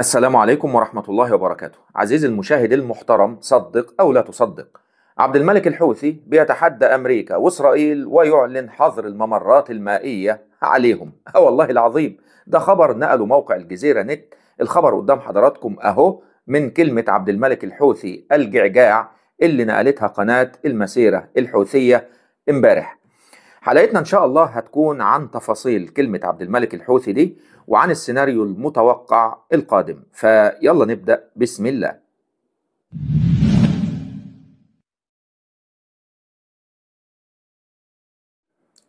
السلام عليكم ورحمة الله وبركاته عزيزي المشاهد المحترم صدق أو لا تصدق عبد الملك الحوثي بيتحدى أمريكا وإسرائيل ويعلن حظر الممرات المائية عليهم أه والله العظيم ده خبر نقله موقع الجزيرة نت الخبر قدام حضراتكم أهو من كلمة عبد الملك الحوثي الجعجاع اللي نقلتها قناة المسيرة الحوثية امبارح حلقتنا إن شاء الله هتكون عن تفاصيل كلمة عبد الملك الحوثي دي وعن السيناريو المتوقع القادم فيلا نبدأ بسم الله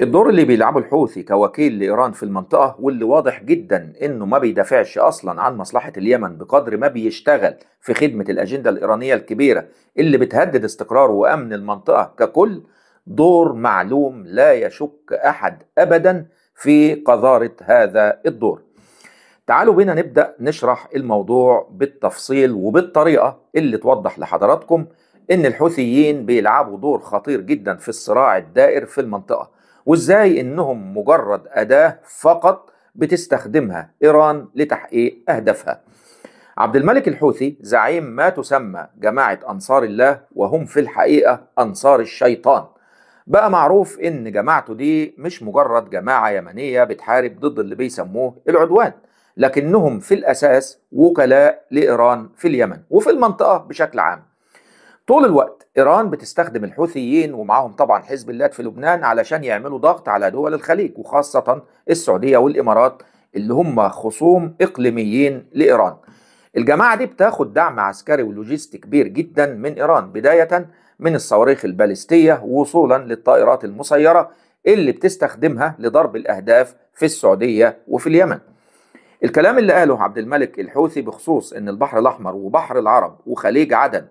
الدور اللي بيلعبه الحوثي كوكيل لإيران في المنطقة واللي واضح جدا إنه ما بيدافعش أصلا عن مصلحة اليمن بقدر ما بيشتغل في خدمة الأجندة الإيرانية الكبيرة اللي بتهدد استقرار وأمن المنطقة ككل دور معلوم لا يشك أحد أبدا في قذارة هذا الدور تعالوا بينا نبدأ نشرح الموضوع بالتفصيل وبالطريقة اللي توضح لحضراتكم إن الحوثيين بيلعبوا دور خطير جدا في الصراع الدائر في المنطقة وإزاي إنهم مجرد أداة فقط بتستخدمها إيران لتحقيق أهدافها عبد الملك الحوثي زعيم ما تسمى جماعة أنصار الله وهم في الحقيقة أنصار الشيطان بقى معروف إن جماعته دي مش مجرد جماعة يمنية بتحارب ضد اللي بيسموه العدوان لكنهم في الأساس وكلاء لإيران في اليمن وفي المنطقة بشكل عام طول الوقت إيران بتستخدم الحوثيين ومعاهم طبعا حزب الله في لبنان علشان يعملوا ضغط على دول الخليج وخاصة السعودية والإمارات اللي هم خصوم إقليميين لإيران الجماعة دي بتاخد دعم عسكري ولوجيستي كبير جدا من إيران بداية من الصواريخ البالستية وصولا للطائرات المسيرة اللي بتستخدمها لضرب الأهداف في السعودية وفي اليمن الكلام اللي قاله عبد الملك الحوثي بخصوص ان البحر الاحمر وبحر العرب وخليج عدن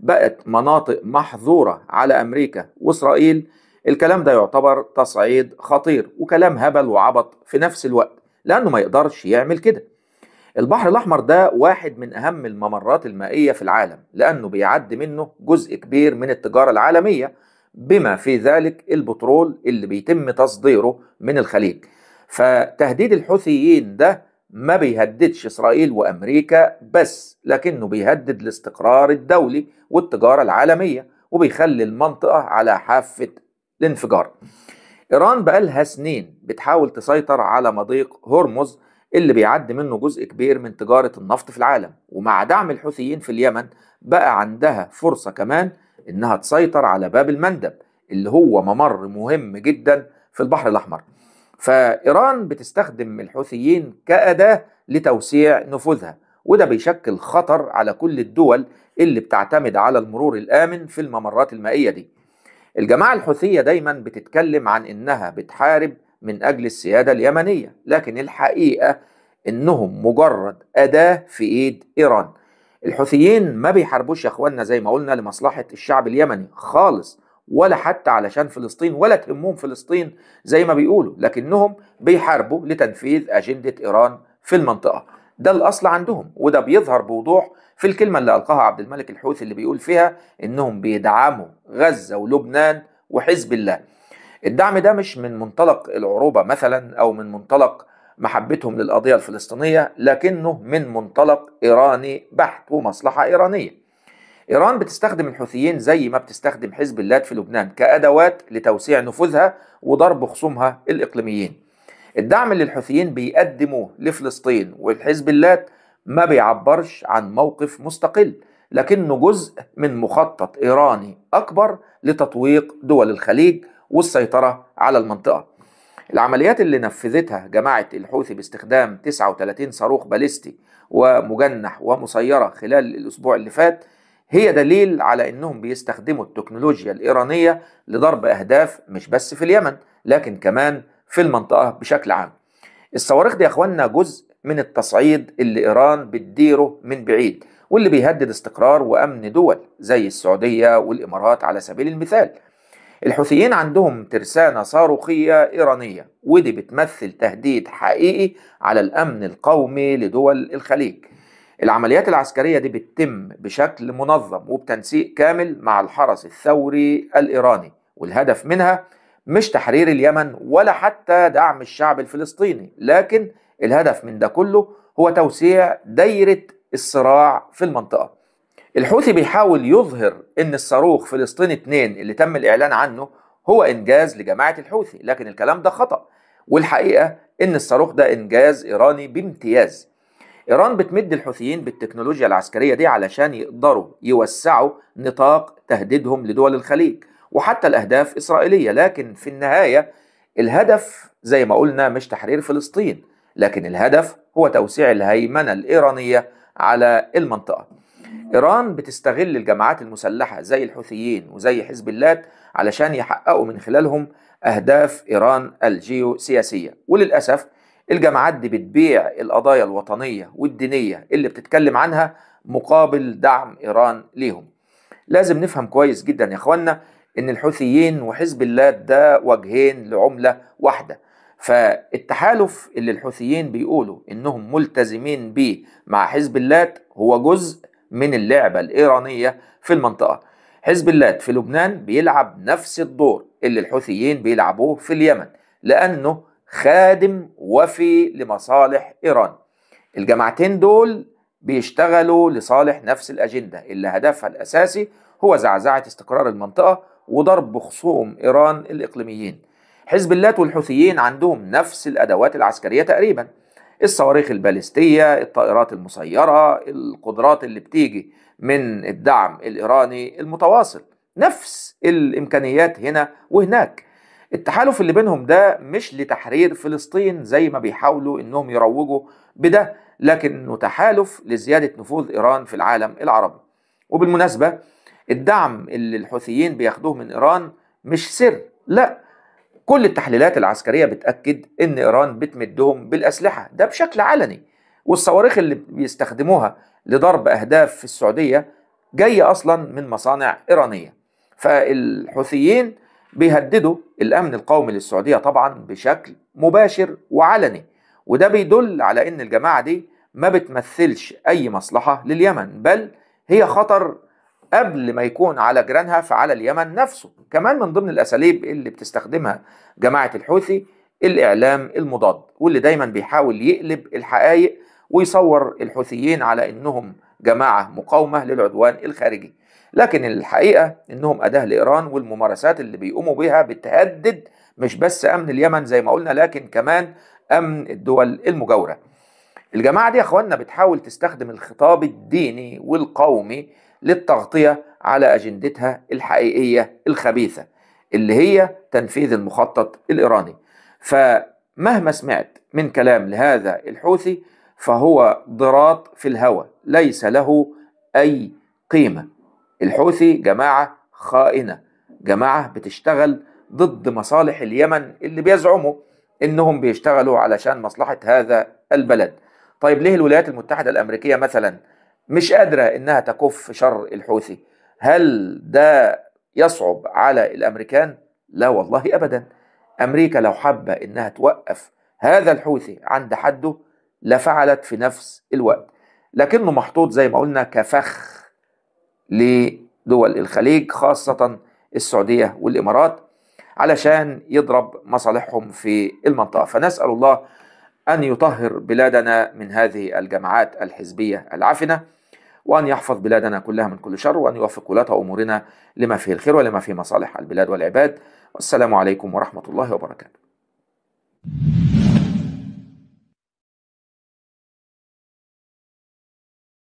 بقت مناطق محظوره على امريكا واسرائيل الكلام ده يعتبر تصعيد خطير وكلام هبل وعبط في نفس الوقت لانه ما يقدرش يعمل كده البحر الاحمر ده واحد من اهم الممرات المائيه في العالم لانه بيعدي منه جزء كبير من التجاره العالميه بما في ذلك البترول اللي بيتم تصديره من الخليج فتهديد الحوثيين ده ما بيهددش إسرائيل وأمريكا بس لكنه بيهدد الاستقرار الدولي والتجارة العالمية وبيخلي المنطقة على حافة الانفجار إيران بقالها سنين بتحاول تسيطر على مضيق هرمز اللي بيعدي منه جزء كبير من تجارة النفط في العالم ومع دعم الحوثيين في اليمن بقى عندها فرصة كمان إنها تسيطر على باب المندب اللي هو ممر مهم جدا في البحر الأحمر فإيران بتستخدم الحوثيين كأداة لتوسيع نفوذها وده بيشكل خطر على كل الدول اللي بتعتمد على المرور الآمن في الممرات المائية دي الجماعة الحوثية دايما بتتكلم عن إنها بتحارب من أجل السيادة اليمنية لكن الحقيقة إنهم مجرد أداة في إيد إيران الحوثيين ما بيحاربوش يا اخوانا زي ما قلنا لمصلحة الشعب اليمني خالص ولا حتى علشان فلسطين ولا تهمهم فلسطين زي ما بيقولوا لكنهم بيحاربوا لتنفيذ أجندة إيران في المنطقة ده الأصل عندهم وده بيظهر بوضوح في الكلمة اللي ألقاها عبد الملك الحوثي اللي بيقول فيها إنهم بيدعموا غزة ولبنان وحزب الله الدعم ده مش من منطلق العروبة مثلا أو من منطلق محبتهم للقضية الفلسطينية لكنه من منطلق إيراني بحت ومصلحة إيرانية إيران بتستخدم الحوثيين زي ما بتستخدم حزب اللات في لبنان كأدوات لتوسيع نفوذها وضرب خصومها الإقليميين الدعم اللي الحوثيين بيقدموه لفلسطين والحزب اللات ما بيعبرش عن موقف مستقل لكنه جزء من مخطط إيراني أكبر لتطويق دول الخليج والسيطرة على المنطقة العمليات اللي نفذتها جماعة الحوثي باستخدام 39 صاروخ باليستي ومجنح ومسيرة خلال الأسبوع اللي فات هي دليل على انهم بيستخدموا التكنولوجيا الايرانيه لضرب اهداف مش بس في اليمن لكن كمان في المنطقه بشكل عام. الصواريخ دي يا اخوانا جزء من التصعيد اللي ايران بتديره من بعيد واللي بيهدد استقرار وامن دول زي السعوديه والامارات على سبيل المثال. الحوثيين عندهم ترسانه صاروخيه ايرانيه ودي بتمثل تهديد حقيقي على الامن القومي لدول الخليج. العمليات العسكرية دي بتتم بشكل منظم وبتنسيق كامل مع الحرس الثوري الإيراني والهدف منها مش تحرير اليمن ولا حتى دعم الشعب الفلسطيني لكن الهدف من ده كله هو توسيع دايرة الصراع في المنطقة الحوثي بيحاول يظهر ان الصاروخ فلسطين 2 اللي تم الاعلان عنه هو انجاز لجماعة الحوثي لكن الكلام ده خطأ والحقيقة ان الصاروخ ده انجاز ايراني بامتياز إيران بتمد الحوثيين بالتكنولوجيا العسكرية دي علشان يقدروا يوسعوا نطاق تهديدهم لدول الخليج وحتى الأهداف إسرائيلية لكن في النهاية الهدف زي ما قلنا مش تحرير فلسطين لكن الهدف هو توسيع الهيمنة الإيرانية على المنطقة إيران بتستغل الجماعات المسلحة زي الحوثيين وزي حزب اللات علشان يحققوا من خلالهم أهداف إيران الجيوسياسية وللأسف الجامعات دي بتبيع القضايا الوطنية والدينية اللي بتتكلم عنها مقابل دعم إيران ليهم لازم نفهم كويس جدا يا اخوانا ان الحوثيين وحزب الله ده وجهين لعملة واحدة فالتحالف اللي الحوثيين بيقولوا انهم ملتزمين بيه مع حزب اللات هو جزء من اللعبة الايرانية في المنطقة حزب اللات في لبنان بيلعب نفس الدور اللي الحوثيين بيلعبوه في اليمن لانه خادم وفي لمصالح إيران الجماعتين دول بيشتغلوا لصالح نفس الأجندة اللي هدفها الأساسي هو زعزعة استقرار المنطقة وضرب خصوم إيران الإقليميين حزب اللات والحوثيين عندهم نفس الأدوات العسكرية تقريبا الصواريخ الباليستية الطائرات المسيرة القدرات اللي بتيجي من الدعم الإيراني المتواصل نفس الإمكانيات هنا وهناك التحالف اللي بينهم ده مش لتحرير فلسطين زي ما بيحاولوا انهم يروجوا بده لكنه تحالف لزياده نفوذ ايران في العالم العربي وبالمناسبه الدعم اللي الحوثيين بياخدوه من ايران مش سر لا كل التحليلات العسكريه بتاكد ان ايران بتمدهم بالاسلحه ده بشكل علني والصواريخ اللي بيستخدموها لضرب اهداف في السعوديه جايه اصلا من مصانع ايرانيه فالحوثيين بيهددوا الامن القومي للسعوديه طبعا بشكل مباشر وعلني وده بيدل على ان الجماعه دي ما بتمثلش اي مصلحه لليمن بل هي خطر قبل ما يكون على جيرانها فعلى اليمن نفسه كمان من ضمن الاساليب اللي بتستخدمها جماعه الحوثي الاعلام المضاد واللي دايما بيحاول يقلب الحقائق ويصور الحوثيين على انهم جماعة مقاومة للعدوان الخارجي لكن الحقيقة إنهم أداة لإيران والممارسات اللي بيقوموا بها بتهدد مش بس أمن اليمن زي ما قلنا لكن كمان أمن الدول المجاورة الجماعة دي يا أخوانا بتحاول تستخدم الخطاب الديني والقومي للتغطية على أجندتها الحقيقية الخبيثة اللي هي تنفيذ المخطط الإيراني فمهما سمعت من كلام لهذا الحوثي فهو ضراط في الهوى ليس له أي قيمة الحوثي جماعة خائنة جماعة بتشتغل ضد مصالح اليمن اللي بيزعموا انهم بيشتغلوا علشان مصلحة هذا البلد طيب ليه الولايات المتحدة الأمريكية مثلا مش قادرة انها تكف شر الحوثي هل ده يصعب على الأمريكان؟ لا والله أبدا أمريكا لو حابة انها توقف هذا الحوثي عند حده لفعلت في نفس الوقت لكنه محطوط زي ما قلنا كفخ لدول الخليج خاصة السعودية والإمارات علشان يضرب مصالحهم في المنطقة فنسأل الله أن يطهر بلادنا من هذه الجماعات الحزبية العفنة وأن يحفظ بلادنا كلها من كل شر وأن يوفق ولاة أمورنا لما فيه الخير ولما فيه مصالح البلاد والعباد والسلام عليكم ورحمة الله وبركاته